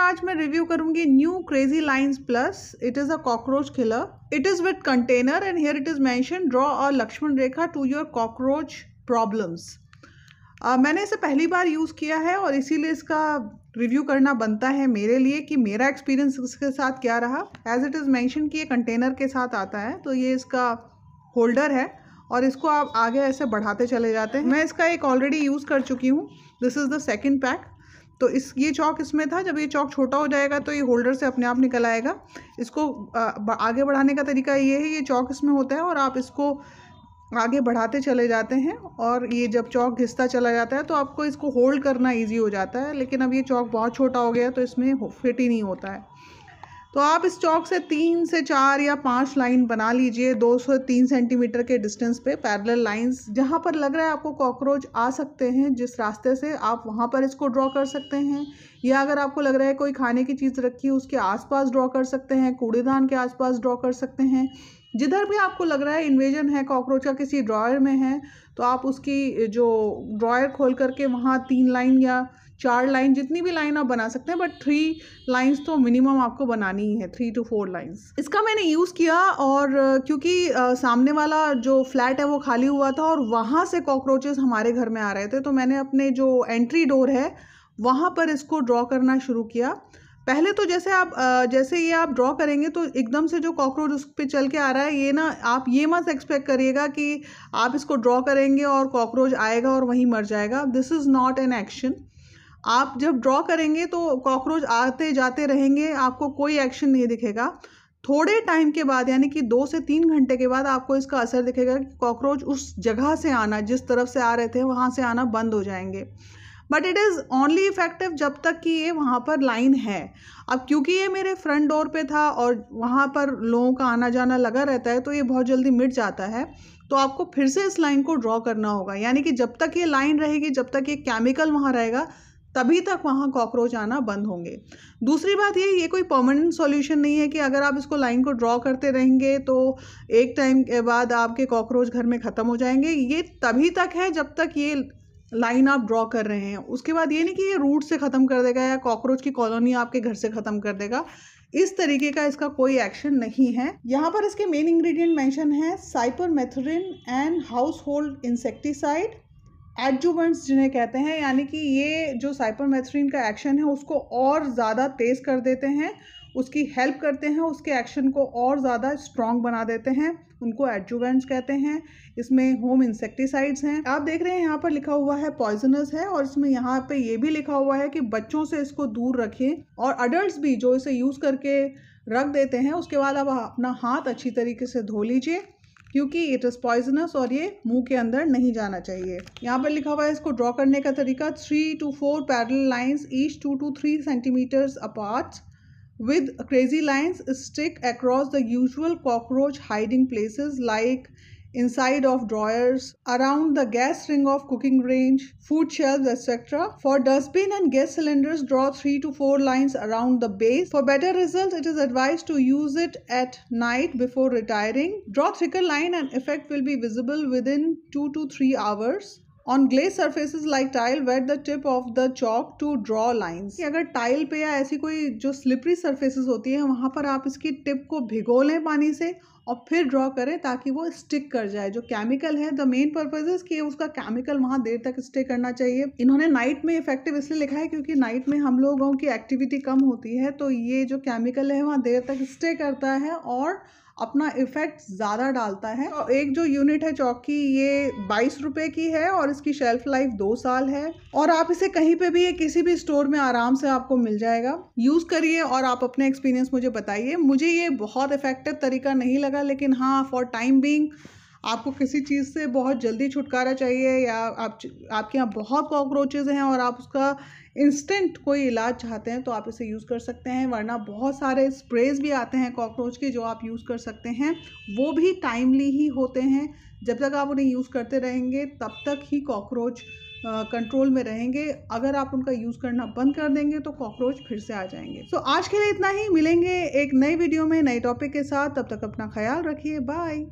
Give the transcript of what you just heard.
आज मैं रिव्यू करूंगी new crazy lines plus it is a cockroach killer it is with container and here it is mention draw a Lakshman Rekha to your cockroach problems मैंने इसे पहली बार use किया है और इसीलिए इसका रिव्यू करना बनता है मेरे लिए कि मेरा एक्सपीरियंस इसके साथ क्या रहा एज इट इज़ मैंशन कि ये कंटेनर के साथ आता है तो ये इसका होल्डर है और इसको आप आगे ऐसे बढ़ाते चले जाते हैं मैं इसका एक ऑलरेडी यूज़ कर चुकी हूँ this is the second pack तो इस ये चौक इसमें था जब ये चौक छोटा हो जाएगा तो ये होल्डर से अपने आप निकल आएगा इसको आगे बढ़ाने का तरीका ये है ये चौक इसमें होता है और आप इसको आगे बढ़ाते चले जाते हैं और ये जब चौक घिसता चला जाता है तो आपको इसको होल्ड करना ईजी हो जाता है लेकिन अब ये चौक बहुत छोटा हो गया तो इसमें फिट ही नहीं होता है तो आप इस चौक से तीन से चार या पाँच लाइन बना लीजिए दो सौ तीन सेंटीमीटर के डिस्टेंस पे पैरेलल लाइंस जहाँ पर लग रहा है आपको कॉकरोच आ सकते हैं जिस रास्ते से आप वहाँ पर इसको ड्रॉ कर सकते हैं या अगर आपको लग रहा है कोई खाने की चीज़ रखी है उसके आसपास ड्रॉ कर सकते हैं कूड़ेदान के आसपास ड्रॉ कर सकते हैं जिधर भी आपको लग रहा है इन्वेजन है कॉकरोच का किसी ड्रॉयर में है तो आप उसकी जो ड्रॉयर खोल करके वहाँ तीन लाइन या चार लाइन जितनी भी लाइन आप बना सकते हैं बट थ्री लाइंस तो मिनिमम आपको बनानी ही है थ्री टू फोर लाइंस इसका मैंने यूज़ किया और क्योंकि सामने वाला जो फ्लैट है वो खाली हुआ था और वहाँ से कॉकरोचेस हमारे घर में आ रहे थे तो मैंने अपने जो एंट्री डोर है वहाँ पर इसको ड्रॉ करना शुरू किया पहले तो जैसे आप जैसे ये आप ड्रॉ करेंगे तो एकदम से जो कॉकरोच उस पर चल के आ रहा है ये ना आप ये मत एक्सपेक्ट करिएगा कि आप इसको ड्रॉ करेंगे और कॉकरोच आएगा और वहीं मर जाएगा this is not an action आप जब ड्रॉ करेंगे तो कॉकरोच आते जाते रहेंगे आपको कोई एक्शन नहीं दिखेगा थोड़े टाइम के बाद यानी कि दो से तीन घंटे के बाद आपको इसका असर दिखेगा कि कॉकरोच उस जगह से आना जिस तरफ से आ रहे थे वहाँ से आना बंद हो जाएंगे but it is only effective जब तक कि ये वहाँ पर लाइन है अब क्योंकि ये मेरे फ्रंट डोर पे था और वहाँ पर लोगों का आना जाना लगा रहता है तो ये बहुत जल्दी मिट जाता है तो आपको फिर से इस लाइन को ड्रॉ करना होगा यानी कि जब तक ये लाइन रहेगी जब तक ये केमिकल वहाँ रहेगा तभी तक वहाँ कॉकरोच आना बंद होंगे दूसरी बात ये ये कोई परमानेंट सॉल्यूशन नहीं है कि अगर आप इसको लाइन को ड्रॉ करते रहेंगे तो एक टाइम के बाद आपके कॉकरोच घर में ख़त्म हो जाएंगे ये तभी तक है जब तक ये लाइन आप ड्रॉ कर रहे हैं उसके बाद ये नहीं कि ये रूट से ख़त्म कर देगा या कॉकरोच की कॉलोनी आपके घर से ख़त्म कर देगा इस तरीके का इसका कोई एक्शन नहीं है यहाँ पर इसके मेन इंग्रेडिएंट मेंशन है cypermethrin and household insecticide adjuvants जिन्हें कहते हैं यानी कि ये जो साइपरमेथ्रिन का एक्शन है उसको और ज़्यादा तेज़ कर देते हैं उसकी हेल्प करते हैं उसके एक्शन को और ज़्यादा स्ट्रॉन्ग बना देते हैं उनको एडजुवेंट्स कहते हैं इसमें होम इंसेक्टिसाइड्स हैं आप देख रहे हैं यहाँ पर लिखा हुआ है पॉइजनस है और इसमें यहाँ पे ये भी लिखा हुआ है कि बच्चों से इसको दूर रखें और अडल्ट भी जो इसे यूज़ करके रख देते हैं उसके बाद आप अपना हाथ अच्छी तरीके से धो लीजिए क्योंकि इट इज़ पॉइजनस और ये मुंह के अंदर नहीं जाना चाहिए यहाँ पर लिखा हुआ है इसको ड्रॉ करने का तरीका three to four parallel lines each two to three centimetres apart with crazy lines stick across the usual cockroach hiding places like inside of drawers, around the gas ring of cooking range, food shelves, etc. For dustbin and gas cylinders, draw 3 to 4 lines around the base. For better results, it is advised to use it at night before retiring. Draw thicker line and effect will be visible within 2 to 3 hours. On glass surfaces like tile wet the tip of the chalk to draw lines अगर tile पे या ऐसी कोई जो slippery surfaces होती है वहाँ पर आप इसकी टिप को भिगो लें पानी से और फिर ड्रॉ करें ताकि वो स्टिक कर जाए जो केमिकल है द मेन पर्पज इज कि उसका केमिकल वहाँ देर तक स्टे करना चाहिए इन्होंने नाइट में इफेक्टिव इसलिए लिखा है क्योंकि नाइट में हम लोगों की एक्टिविटी कम होती है तो ये जो केमिकल है वहाँ देर तक स्टे करता है और अपना इफ़ेक्ट ज़्यादा डालता है और तो एक जो यूनिट है चौक की ये बाईस रुपये की है और इसकी शेल्फ लाइफ दो साल है और आप इसे कहीं पे भी ये किसी भी स्टोर में आराम से आपको मिल जाएगा यूज़ करिए और आप अपने एक्सपीरियंस मुझे बताइए मुझे ये बहुत इफ़ेक्टिव तरीका नहीं लगा लेकिन हाँ फॉर टाइम बींग आपको किसी चीज़ से बहुत जल्दी छुटकारा चाहिए या आप आपके यहाँ बहुत कॉकरोचेज हैं और आप उसका इंस्टेंट कोई इलाज चाहते हैं तो आप इसे यूज़ कर सकते हैं वरना बहुत सारे स्प्रेज भी आते हैं कॉकरोच के जो आप यूज़ कर सकते हैं वो भी टाइमली ही होते हैं जब तक आप उन्हें यूज़ करते रहेंगे तब तक ही कॉकरोच कंट्रोल में रहेंगे अगर आप उनका यूज़ करना बंद कर देंगे तो कॉकरोच फिर से आ जाएंगे तो so, आज के लिए इतना ही मिलेंगे एक नई वीडियो में नए टॉपिक के साथ तब तक अपना ख्याल रखिए बाय